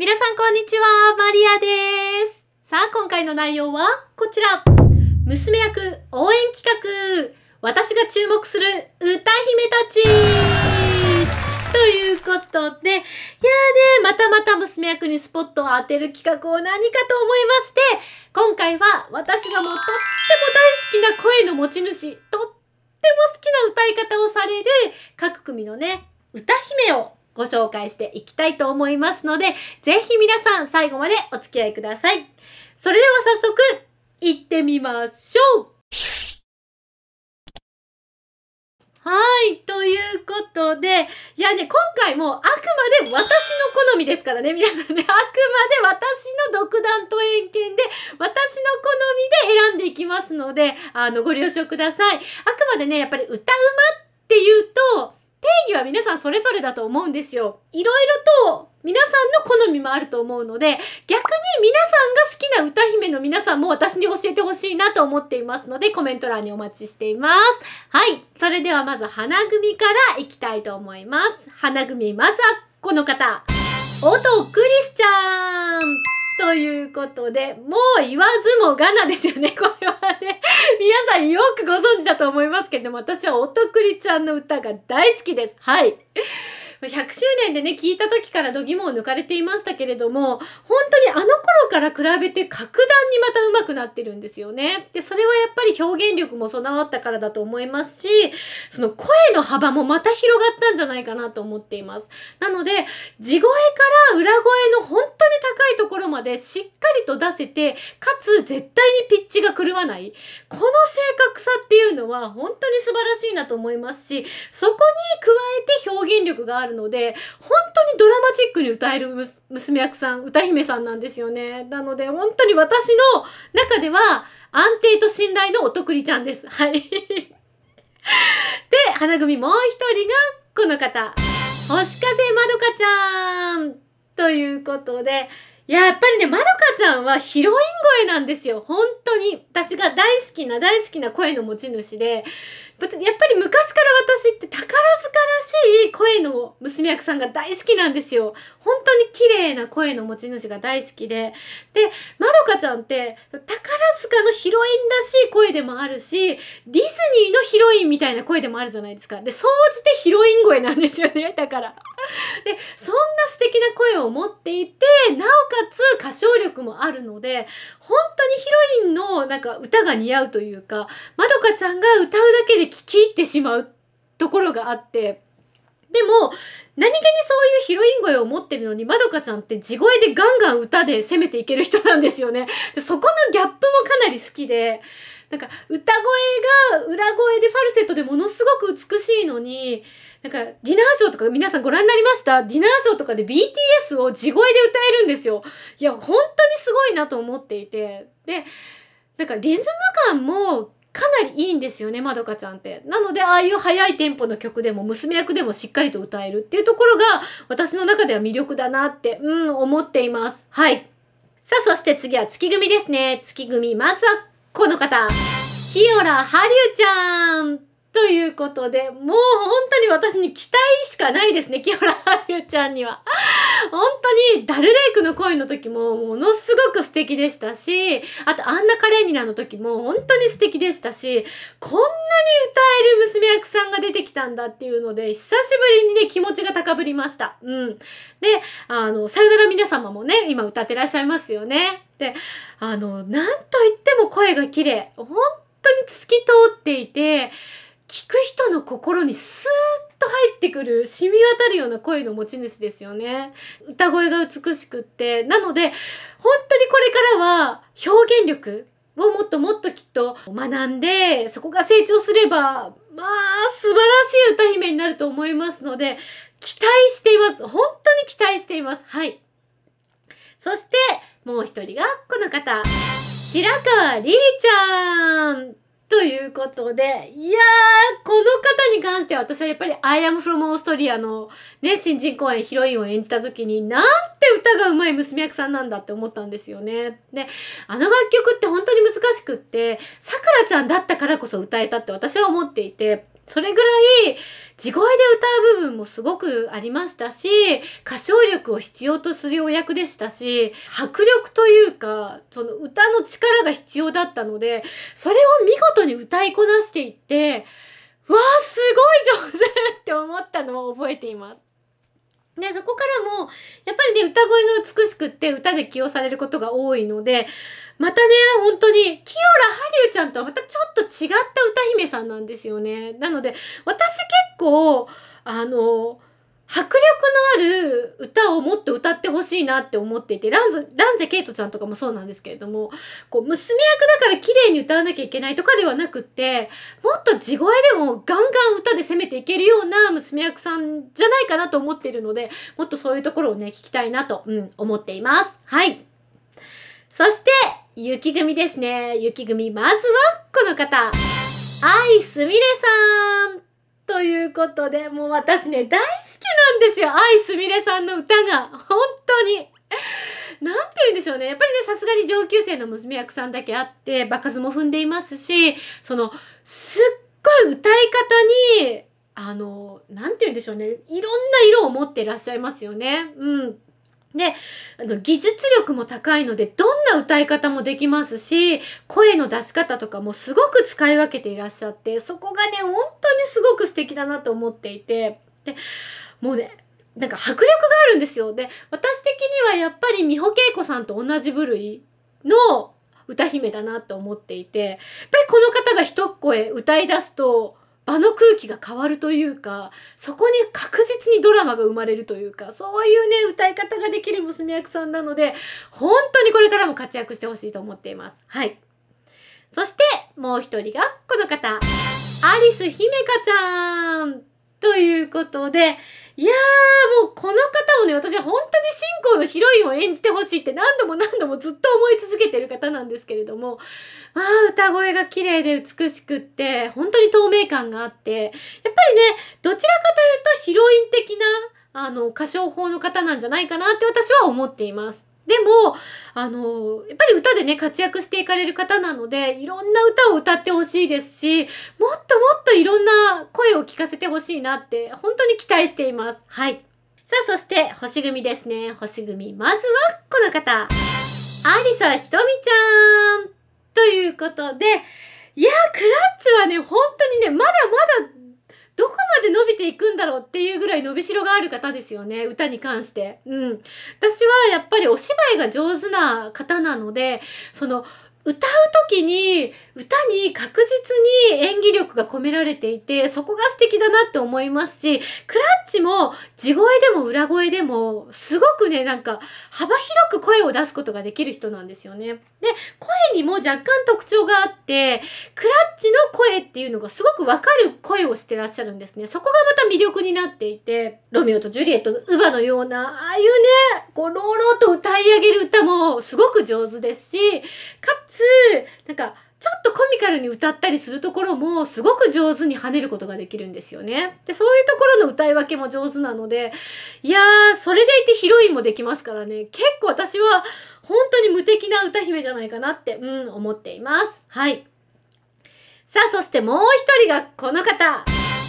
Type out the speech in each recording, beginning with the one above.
皆さんこんにちは、マリアです。さあ、今回の内容はこちら。娘役応援企画。私が注目する歌姫たちということで、いやーね、またまた娘役にスポットを当てる企画を何かと思いまして、今回は私がもうとっても大好きな声の持ち主、とっても好きな歌い方をされる各組のね、歌姫をご紹介していきたいと思いますので、ぜひ皆さん最後までお付き合いください。それでは早速、行ってみましょうはい。ということで、いやね、今回もあくまで私の好みですからね、皆さんね、あくまで私の独断と偏見で、私の好みで選んでいきますので、あの、ご了承ください。あくまでね、やっぱり歌うまっていうと、定義は皆さんそれぞれだと思うんですよ。いろいろと皆さんの好みもあると思うので、逆に皆さんが好きな歌姫の皆さんも私に教えてほしいなと思っていますので、コメント欄にお待ちしています。はい。それではまず花組からいきたいと思います。花組まずはこの方。音クリスちゃん。ということで、もう言わずもがなですよね、これはね。皆さんよくご存知だと思いますけれども、私はおとくりちゃんの歌が大好きです。はい。100周年でね聞いた時から度肝を抜かれていましたけれども本当にあの頃から比べて格段にまた上手くなってるんですよね。でそれはやっぱり表現力も備わったからだと思いますしその声の幅もまた広がったんじゃないかなと思っています。なので地声から裏声の本当に高いところまでしっかりと出せてかつ絶対にピッチが狂わないこの正確さっていうのは本当に素晴らしいなと思いますしそこに加力があるので本当にドラマチックに歌える娘役さん歌姫さんなんですよねなので本当に私の中では安定と信頼のお得りちゃんですはい で花組もう一人がこの方星風まどかちゃんということでいや、やっぱりね、まどかちゃんはヒロイン声なんですよ。本当に。私が大好きな大好きな声の持ち主で、やっぱり昔から私って宝塚らしい声の娘役さんが大好きなんですよ。本当に綺麗な声の持ち主が大好きで。で、まどかちゃんって宝塚のヒロインらしい声でもあるし、ディズニーのヒロインみたいな声でもあるじゃないですか。で、総じてヒロイン声なんですよね。だから。で、そんな素敵な声を持っていて、なおかつ歌唱力もあるので、本当にヒロインのなんか歌が似合うというか、まどかちゃんが歌うだけで聴き入ってしまうところがあって、でも、何気にそういうヒロイン声を持ってるのに、まどかちゃんって地声でガンガン歌で攻めていける人なんですよね。そこのギャップもかなり好きで、なんか歌声が裏声でファルセットでものすごく美しいのに、なんかディナーショーとか皆さんご覧になりましたディナーショーとかで BTS を地声で歌えるんですよ。いや、本当にすごいなと思っていて。で、なんかリズム感もかなりいいんですよね、まどかちゃんって。なので、ああいう速いテンポの曲でも、娘役でもしっかりと歌えるっていうところが、私の中では魅力だなって、うん、思っています。はい。さあ、そして次は月組ですね。月組、まずはこの方キヨラハリュちゃんということで、もう本当に私に期待しかないですね、キヨラハリュちゃんには。本当に、ダルレイクの恋の時もものすごく素敵でしたし、あと、あんなカレーニナの時も本当に素敵でしたし、こんなに歌える娘役さんが出てきたんだっていうので、久しぶりにね、気持ちが高ぶりました。うん。で、あの、さよなら皆様もね、今歌ってらっしゃいますよね。ってあのなんと言っても声が綺麗本当に透き通っていて聞く人の心にスーッと入ってくる染み渡るような声の持ち主ですよね歌声が美しくってなので本当にこれからは表現力をもっともっときっと学んでそこが成長すればまあ素晴らしい歌姫になると思いますので期待しています本当に期待していますはいそしてもう一人がこの方白川りりちゃんということで、いやー、この方に関しては私はやっぱり I am from a u s t r a i a のね、新人公演ヒロインを演じた時に、なんて歌が上手い娘役さんなんだって思ったんですよね。で、あの楽曲って本当に難しくって、さくらちゃんだったからこそ歌えたって私は思っていて、それぐらい地声で歌う部分もすごくありましたし、歌唱力を必要とするお役でしたし、迫力というか、その歌の力が必要だったので、それを見事に歌いこなしていって、わあ、すごい上手って思ったのを覚えています。で、そこからも、やっぱりね、歌声が美しくって歌で起用されることが多いので、またね、本当に、清ラ・ハリウちゃんとはまたちょっと違った歌姫さんなんですよね。なので、私結構、あの、迫力のある歌をもっと歌ってほしいなって思っていて、ランズ、ランジェケイトちゃんとかもそうなんですけれども、こう、娘役だから綺麗に歌わなきゃいけないとかではなくって、もっと地声でもガンガン歌で攻めていけるような娘役さんじゃないかなと思っているので、もっとそういうところをね、聞きたいなと、うん、思っています。はい。そして、雪組ですね。雪組、まずはこの方。アイスミレさんということで、もう私ね、大好ですよ愛すみれさんの歌が本当に何て言うんでしょうねやっぱりねさすがに上級生の娘役さんだけあって場数も踏んでいますしそのすっごい歌い方にあの何て言うんでしょうねいろんな色を持っていらっしゃいますよね。うんであの技術力も高いのでどんな歌い方もできますし声の出し方とかもすごく使い分けていらっしゃってそこがね本当にすごく素敵だなと思っていてでもうねなんか迫力があるんですよで私的にはやっぱり美穂恵子さんと同じ部類の歌姫だなと思っていてやっぱりこの方が一声歌い出すと場の空気が変わるというかそこに確実にドラマが生まれるというかそういうね歌い方ができる娘役さんなので本当にこれからも活躍してほしいと思っていますはいそしてもう一人がこの方アリス姫香ちゃんということでいやー、もうこの方をね、私は本当に信仰のヒロインを演じてほしいって何度も何度もずっと思い続けてる方なんですけれども、まあ、歌声が綺麗で美しくって、本当に透明感があって、やっぱりね、どちらかというとヒロイン的な、あの、歌唱法の方なんじゃないかなって私は思っています。でも、あの、やっぱり歌でね、活躍していかれる方なので、いろんな歌を歌ってほしいですし、もっともっといろ声を聞かせてほしいなって本当に期待しています。はい。さあ、そして星組ですね。星組。まずはこの方。アリサひとみちゃんということで、いやクラッチはね、本当にね、まだまだどこまで伸びていくんだろうっていうぐらい伸びしろがある方ですよね。歌に関して。うん。私はやっぱりお芝居が上手な方なので、その、歌う時に歌に確実に演技力が込められていてそこが素敵だなって思いますしクラッチも地声でも裏声でもすごくねなんか幅広く声を出すことができる人なんですよね。で声にも若干特徴があってクラッチの声っていうのがすごくわかる声をしてらっしゃるんですね。そこがまた魅力になっていてロミオとジュリエットの乳母のようなああいうねこう朗々と歌い上げる歌もすごく上手ですしかつつなんかちょっとコミカルに歌ったりするところもすごく上手に跳ねることができるんですよね。で、そういうところの歌い分けも上手なので、いやー、それでいてヒロインもできますからね、結構私は本当に無敵な歌姫じゃないかなって、うん、思っています。はい。さあ、そしてもう一人がこの方、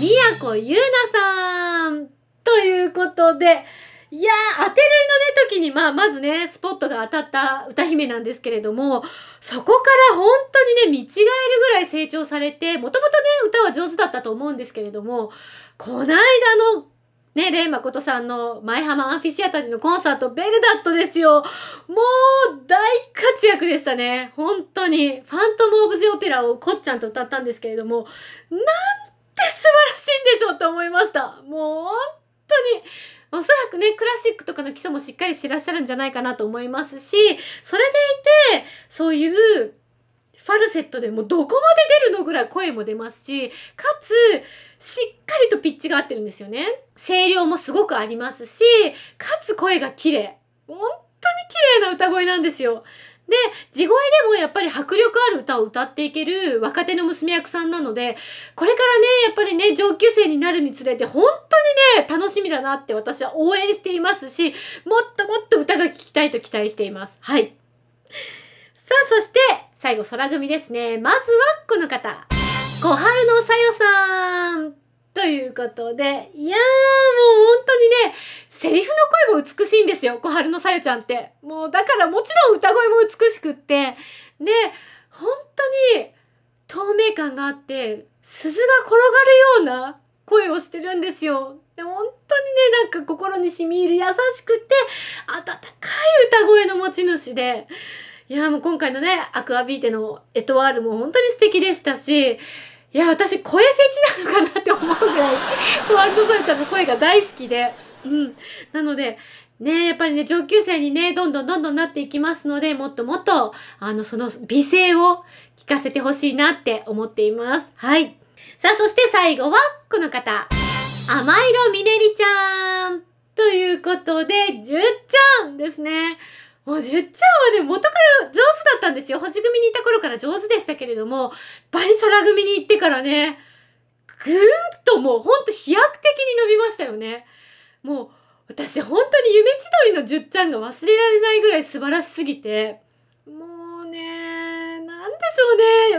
宮子優奈さんということで、いやー、当てるいのね、時に、まあ、まずね、スポットが当たった歌姫なんですけれども、そこから本当にね、見違えるぐらい成長されて、もともとね、歌は上手だったと思うんですけれども、こないだのね、レイマコトさんの舞浜アンフィシアターでのコンサート、ベルダットですよ。もう、大活躍でしたね。本当に。ファントム・オブ・ゼ・オペラをこっちゃんと歌ったんですけれども、なんて素晴らしいんでしょうって思いました。もう、本当に。おそらくね、クラシックとかの基礎もしっかりしてらっしゃるんじゃないかなと思いますし、それでいて、そういうファルセットでもどこまで出るのぐらい声も出ますし、かつ、しっかりとピッチが合ってるんですよね。声量もすごくありますし、かつ声が綺麗。本当に綺麗な歌声なんですよ。で、地声でもやっぱり迫力ある歌を歌っていける若手の娘役さんなので、これからね、やっぱりね、上級生になるにつれて、本当にね、楽しみだなって私は応援していますし、もっともっと歌が聴きたいと期待しています。はい。さあ、そして、最後、空組ですね。まずは、この方。小春のさよさん。ということで、いやー、もう本当にね、セリフの声も美しいんですよ、小春のさゆちゃんって。もうだからもちろん歌声も美しくって、で、本当に透明感があって、鈴が転がるような声をしてるんですよ。で本当にね、なんか心に染み入る優しくて、温かい歌声の持ち主で、いやもう今回のね、アクアビーテのエトワールも本当に素敵でしたし、いや私声フェチなのかなって思うぐらいフワルドサんちゃんの声が大好きでうんなのでねやっぱりね上級生にねどんどんどんどんなっていきますのでもっともっとあのその美声を聞かせてほしいなって思っていますはいさあそして最後はこの方甘色みねりちゃんということで、じゅっちゃんですね。もう10ちゃんはね、元から上手だったんですよ。星組にいた頃から上手でしたけれども、バリ空組に行ってからね、ぐーんともうほんと飛躍的に伸びましたよね。もう私本当に夢千鳥の10ちゃんが忘れられないぐらい素晴らしすぎて、もうね、なんで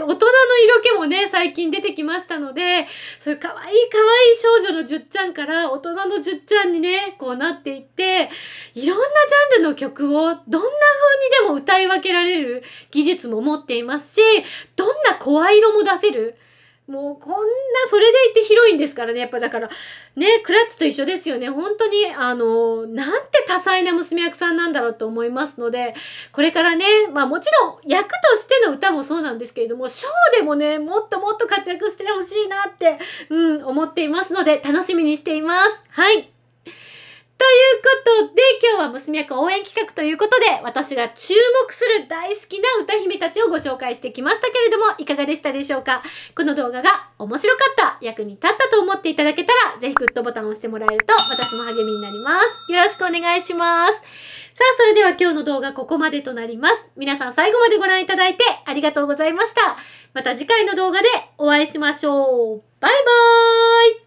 しょうね。大人の色気もね、最近出てきましたので、そういう可愛い可愛い少女のじゅっちゃんから大人のじゅっちゃんにね、こうなっていって、いろんなジャンルの曲をどんな風にでも歌い分けられる技術も持っていますし、どんな声色も出せる。もうこんな、それでいて広いんですからね。やっぱだから、ね、クラッチと一緒ですよね。本当に、あの、なんて多彩な娘役さんなんだろうと思いますので、これからね、まあもちろん役としての歌もそうなんですけれども、ショーでもね、もっともっと活躍してほしいなって、うん、思っていますので、楽しみにしています。はい。ということで、今日は娘役応援企画ということで、私が注目する大好きな歌姫たちをご紹介してきましたけれども、いかがでしたでしょうかこの動画が面白かった、役に立ったと思っていただけたら、ぜひグッドボタンを押してもらえると、私も励みになります。よろしくお願いします。さあ、それでは今日の動画ここまでとなります。皆さん最後までご覧いただいてありがとうございました。また次回の動画でお会いしましょう。バイバーイ